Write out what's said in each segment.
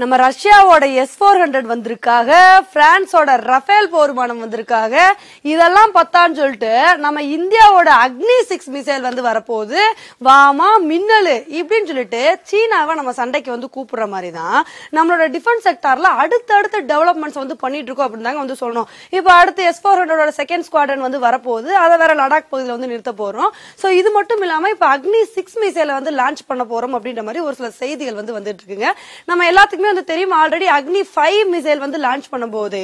நம்ம ரஷ்யாவோட S four hundred வந்திருக்காக பிரான்ஸோட ரஃபேல் போர் விமானம் வந்திருக்காக இதெல்லாம் பத்தான்னு சொல்லிட்டு நம்ம இந்தியாவோட அக்னி சிக்ஸ் மிசைல் வந்து வரப்போகுது வாமா மின்னல் இப்படின்னு சொல்லிட்டு சீனாவை நம்ம சண்டைக்கு வந்து கூப்பிடுற மாதிரி தான் நம்மளோட டிஃபென்ஸ் அடுத்த அடுத்தடுத்த டெவலப்மெண்ட்ஸ் வந்து பண்ணிட்டு இருக்கோம் அப்படின்னு தாங்க வந்து சொல்லணும் இப்போ அடுத்து எஸ் ஃபோர் ஹண்ட்ரடோட செகண்ட் ஸ்குவாடன் வந்து வரப்போகுது அதை வேற லடாக் பகுதியில் வந்து நிறுத்த போகிறோம் ஸோ இது மட்டும் இல்லாமல் இப்போ அக்னி சிக்ஸ் மிசைலை வந்து லான்ச் பண்ண போகிறோம் அப்படின்ற மாதிரி ஒரு சில செய்திகள் வந்து வந்துட்டு இருக்குங்க நம்ம எல்லாத்துக்கும் எல்லாருக்குமே வந்து தெரியும் ஆல்ரெடி அக்னி ஃபைவ் மிசைல் வந்து லான்ச் பண்ணும்போது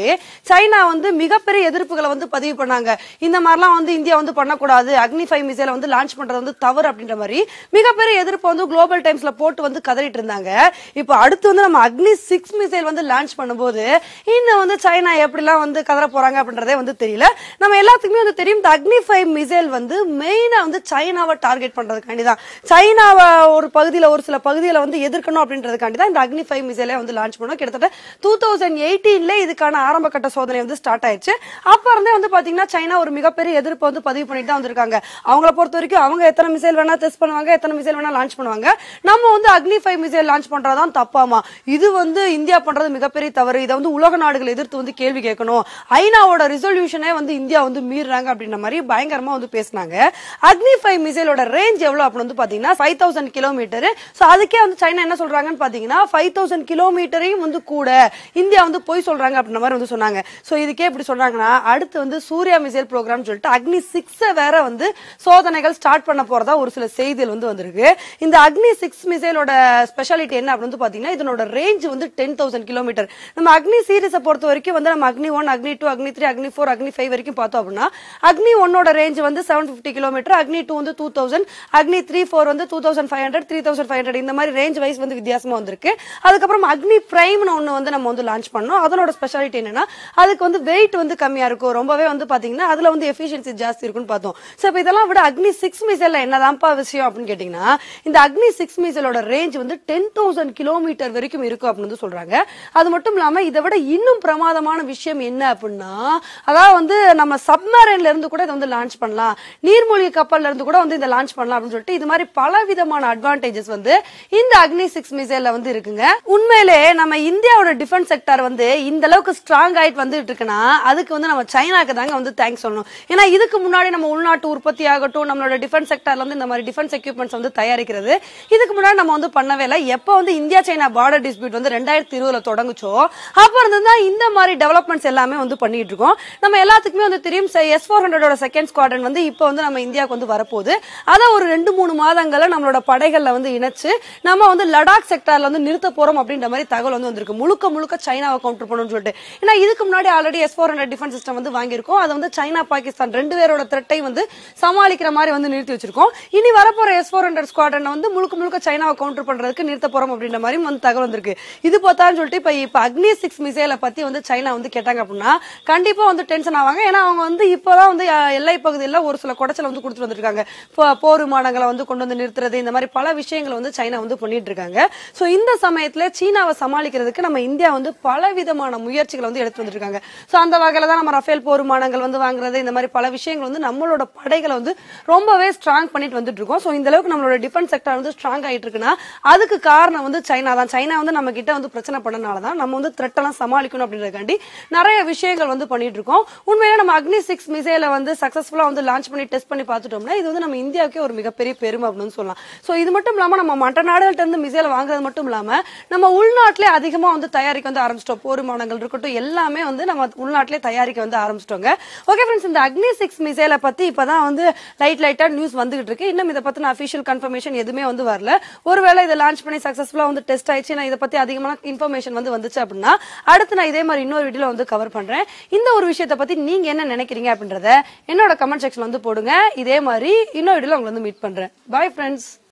சைனா வந்து மிகப்பெரிய எதிர்ப்புகளை வந்து பதிவு பண்ணாங்க இந்த மாதிரிலாம் வந்து இந்தியா வந்து பண்ணக்கூடாது அக்னி ஃபைவ் மிசைலை வந்து லான்ச் பண்றது வந்து தவறு அப்படின்ற மாதிரி மிகப்பெரிய எதிர்ப்பு வந்து குளோபல் டைம்ஸ்ல போட்டு வந்து கதறிட்டு இருந்தாங்க இப்போ அடுத்து வந்து நம்ம அக்னி சிக்ஸ் மிசைல் வந்து லான்ச் பண்ணும்போது இன்னும் வந்து சைனா எப்படிலாம் வந்து கதற போறாங்க அப்படின்றதே வந்து தெரியல நம்ம எல்லாத்துக்குமே வந்து தெரியும் இந்த அக்னி ஃபைவ் மிசைல் வந்து மெயினா வந்து சைனாவை டார்கெட் பண்றதுக்காண்டி தான் சைனாவை ஒரு பகுதியில் ஒரு சில பகுதியில் வந்து எதிர்க்கணும் அப்படின்றதுக்காண்டி தான் இந்த அக்னி ஃபைவ் மிசைல் இந்தியாவிலே வந்து லான்ச் பண்ணோம் கிட்டத்தட்ட டூ தௌசண்ட் எயிட்டீன்ல இதுக்கான ஆரம்ப கட்ட சோதனை வந்து ஸ்டார்ட் ஆயிடுச்சு அப்ப இருந்தே வந்து பாத்தீங்கன்னா சைனா ஒரு மிகப்பெரிய எதிர்ப்பு வந்து பதிவு பண்ணிட்டு தான் வந்திருக்காங்க அவங்கள பொறுத்த வரைக்கும் அவங்க எத்தனை மிசைல் வேணா டெஸ்ட் பண்ணுவாங்க எத்தனை மிசைல் வேணா லான்ச் பண்ணுவாங்க நம்ம வந்து அக்னி ஃபைவ் மிசைல் லான்ச் பண்றதான் தப்பாமா இது வந்து இந்தியா பண்றது மிகப்பெரிய தவறு இதை வந்து உலக நாடுகள் எதிர்த்து வந்து கேள்வி கேட்கணும் ஐநாவோட ரிசல்யூஷனே வந்து இந்தியா வந்து மீறாங்க அப்படின்ற மாதிரி பயங்கரமா வந்து பேசினாங்க அக்னி ஃபைவ் மிசைலோட ரேஞ்ச் எவ்வளவு அப்படின்னு வந்து பாத்தீங்கன்னா ஃபைவ் தௌசண்ட் கிலோமீட்டர் ஸோ அதுக்கே வந்து சைனா என்ன சொல்றாங்கன்னு பாத்தீங்கன்னா ஃபைவ் தௌசண்ட் கிலோமீட்டரையும் வந்து கூட இந்தியா வந்து போய் சொல்றாங்க அப்படின்ற மாதிரி வந்து சொன்னாங்க ஸோ இதுக்கே இப்படி சொல்றாங்கன்னா அடுத்து வந்து சூர்யா மிசைல் ப்ரோக்ராம் சொல்லிட்டு அக்னி சிக்ஸை வேற வந்து சோதனைகள் ஸ்டார்ட் பண்ண போறதா ஒரு சில செய்திகள் வந்து வந்திருக்கு இந்த அக்னி சிக்ஸ் மிசைலோட ஸ்பெஷாலிட்டி என்ன அப்படின்னு பாத்தீங்கன்னா இதனோட ரேஞ்ச் வந்து டென் தௌசண்ட் கிலோமீட்டர் நம்ம அக்னி சீரிஸை பொறுத்த வரைக்கும் வந்து நம்ம அக்னி ஒன் அக்னி டூ அக்னி த்ரீ அக்னி ஃபோர் அக்னி ஃபைவ் வரைக்கும் பார்த்தோம் அப்படின்னா அக்னி ஒன்னோட ரேஞ்ச் வந்து seven fifty kilometre Agni two வந்து two thousand Agni three four வந்து two thousand five hundred three thousand five hundred இந்த மாதிரி ரேஞ்ச் வைஸ் வந்து வித்தியாசமா வந்திருக்கு அதுக்கப்புறம் அக்னி பிரைம்னு ஒன்று வந்து நம்ம வந்து லான்ச் பண்ணோம் அதனோட ஸ்பெஷாலிட்டி என்னன்னா அதுக்கு வந்து வெயிட் வந்து கம்மியாக இருக்கும் ரொம்பவே வந்து பார்த்தீங்கன்னா அதில் வந்து எஃபிஷியன்சி ஜாஸ்தி இருக்குன்னு பார்த்தோம் ஸோ இப்போ இதெல்லாம் விட அக்னி சிக்ஸ் மிசைலில் என்னதான்ப்பா விஷயம் அப்படின்னு கேட்டிங்கன்னா இந்த அக்னி சிக்ஸ் மிசைலோட ரேஞ்ச் வந்து டென் தௌசண்ட் கிலோமீட்டர் வரைக்கும் இருக்கும் அப்படின்னு வந்து சொல்கிறாங்க அது மட்டும் இல்லாமல் இதை விட இன்னும் பிரமாதமான விஷயம் என்ன அப்படின்னா அதாவது வந்து நம்ம சப்மரீன்ல இருந்து கூட இதை வந்து லான்ச் பண்ணலாம் நீர்மூழ்கி கப்பல்ல இருந்து கூட வந்து இதை லான்ச் பண்ணலாம் அப்படின்னு சொல்லிட்டு இது மாதிரி பல விதமான அட்வான்டேஜஸ் வந்து இந்த அக்னி சிக்ஸ் மிசைல வந்து இருக்குங்க உண்மை உண்மையிலே நம்ம இந்தியாவோட டிஃபென்ஸ் செக்டர் வந்து இந்த அளவுக்கு ஸ்ட்ராங் ஆயிட்டு வந்துட்டு இருக்குன்னா அதுக்கு வந்து நம்ம சைனாக்கு தாங்க வந்து தேங்க்ஸ் சொல்லணும் ஏன்னா இதுக்கு முன்னாடி நம்ம உள்நாட்டு உற்பத்தி ஆகட்டும் நம்மளோட டிஃபென்ஸ் செக்டர்ல வந்து இந்த மாதிரி டிஃபென்ஸ் எக்யூப்மெண்ட்ஸ் வந்து தயாரிக்கிறது இதுக்கு முன்னாடி நம்ம வந்து பண்ணவே இல்லை எப்போ வந்து இந்தியா சைனா பார்டர் டிஸ்பியூட் வந்து ரெண்டாயிரத்தி இருபதுல தொடங்குச்சோ அப்போ இருந்து தான் இந்த மாதிரி டெவலப்மெண்ட்ஸ் எல்லாமே வந்து பண்ணிட்டு இருக்கோம் நம்ம எல்லாத்துக்குமே வந்து தெரியும் எஸ் ஃபோர் ஹண்ட்ரடோட செகண்ட் ஸ்குவாட்ரன் வந்து இப்போ வந்து நம்ம இந்தியாவுக்கு வந்து வரப்போகுது அதை ஒரு ரெண்டு மூணு மாதங்களில் நம்மளோட படைகளில் வந்து இணைச்சு நம்ம வந்து லடாக் செக்டர்ல வந்து நிறுத்த போறோம் அப்படின்னு மாதிரி தகவல் வந்து வந்திருக்கு முழுக்க முழுக்க சைனாவை கவுண்டர் பண்ணணும்னு சொல்லிட்டு ஏன்னா இதுக்கு முன்னாடி already S four hundred defence system வந்து வாங்கியிருக்கோம் அதை வந்து சைனா பாகிஸ்தான் ரெண்டு பேரோட திரட்டை வந்து சமாளிக்கிற மாதிரி வந்து நிறுத்தி வச்சிருக்கோம் இனி வரப்போற எஸ் ஃபோர் ஹண்ட்ரட் ஸ்குவாட்ரனை வந்து முழுக்க முழுக்க சைனாவை கவுண்டர் பண்றதுக்கு நிறுத்த போறோம் அப்படின்ற மாதிரி வந்து தகவல் வந்திருக்கு இது பார்த்தான்னு சொல்லிட்டு இப்போ இப்போ அக்னி சிக்ஸ் மிசைலை பத்தி வந்து சைனா வந்து கேட்டாங்க அப்படின்னா கண்டிப்பா வந்து டென்ஷன் ஆவாங்க ஏன்னா அவங்க வந்து இப்பதான் வந்து எல்லை பகுதியில் ஒரு சில குடைச்சல வந்து கொடுத்துட்டு வந்திருக்காங்க போர் விமானங்களை வந்து கொண்டு வந்து நிறுத்துறது இந்த மாதிரி பல விஷயங்களை வந்து சைனா வந்து பண்ணிட்டு இருக்காங்க ஸோ இந்த சமயத்தில் சீ சீனாவை சமாளிக்கிறதுக்கு நம்ம இந்தியா வந்து பல விதமான முயற்சிகளை வந்து எடுத்து வந்துருக்காங்க ஸோ அந்த வகையில் தான் நம்ம ரஃபேல் போர் விமானங்கள் வந்து வாங்குறது இந்த மாதிரி பல விஷயங்கள் வந்து நம்மளோட படைகளை வந்து ரொம்பவே ஸ்ட்ராங் பண்ணிட்டு வந்துட்டு இருக்கோம் ஸோ இந்த அளவுக்கு நம்மளோட டிஃபென்ஸ் செக்டர் வந்து ஸ்ட்ராங் ஆகிட்டு இருக்குன்னா அதுக்கு காரணம் வந்து சைனா தான் சைனா வந்து நம்ம கிட்ட வந்து பிரச்சனை பண்ணனால தான் நம்ம வந்து த்ரெட்டெல்லாம் சமாளிக்கணும் அப்படின்றதுக்காண்டி நிறைய விஷயங்கள் வந்து பண்ணிட்டு இருக்கோம் உண்மையிலே நம்ம அக்னி சிக்ஸ் மிசைல வந்து சக்சஸ்ஃபுல்லாக வந்து லான்ச் பண்ணி டெஸ்ட் பண்ணி பார்த்துட்டோம்னா இது வந்து நம்ம இந்தியாவுக்கே ஒரு மிகப்பெரிய பெருமை அப்படின்னு சொல்லலாம் ஸோ இது மட்டும் இல்லாமல் நம்ம மற்ற நாடுகள்ட்ட இருந்து மிசைல வாங்குறது மட்டும் இல்லாமல் நம்ம உள்நாட்டிலே அதிகமாக வந்து தயாரிக்க வந்து ஆரம்பிச்சிட்டோம் போர்மானங்கள் இருக்கட்டும் எல்லாமே வந்து நம்ம உள்நாட்டிலே தயாரிக்க வந்து ஆரம்பிச்சிட்டோங்க ஓகே ஃப்ரெண்ட்ஸ் இந்த அக்னி சிக்ஸ் மிசைலை பற்றி இப்போ தான் வந்து லைட் லைட்டாக நியூஸ் வந்துகிட்டு இருக்கு இன்னும் இதை பத்தின அபிஷியல் கன்ஃபர்மேஷன் எதுவுமே வந்து வரல ஒருவேளை இதை லான்ச் பண்ணி சக்ஸஸ்ஃபுல்லாக வந்து டெஸ்ட் ஆயிடுச்சு நான் இதை பற்றி அதிகமான இன்ஃபர்மேஷன் வந்து வந்துச்சு அப்படின்னா அடுத்து நான் இதே மாதிரி இன்னொரு வீடியோவில் வந்து கவர் பண்ணுறேன் இந்த ஒரு விஷயத்தை பற்றி நீங்கள் என்ன நினைக்கிறீங்க அப்படின்றத என்னோட கமெண்ட் செக்ஷன் வந்து போடுங்க இதே மாதிரி இன்னொரு வீடியோ உங்களை வந்து மீட் பண்ணுறேன் பாய் ஃப்ரெண்ட்ஸ்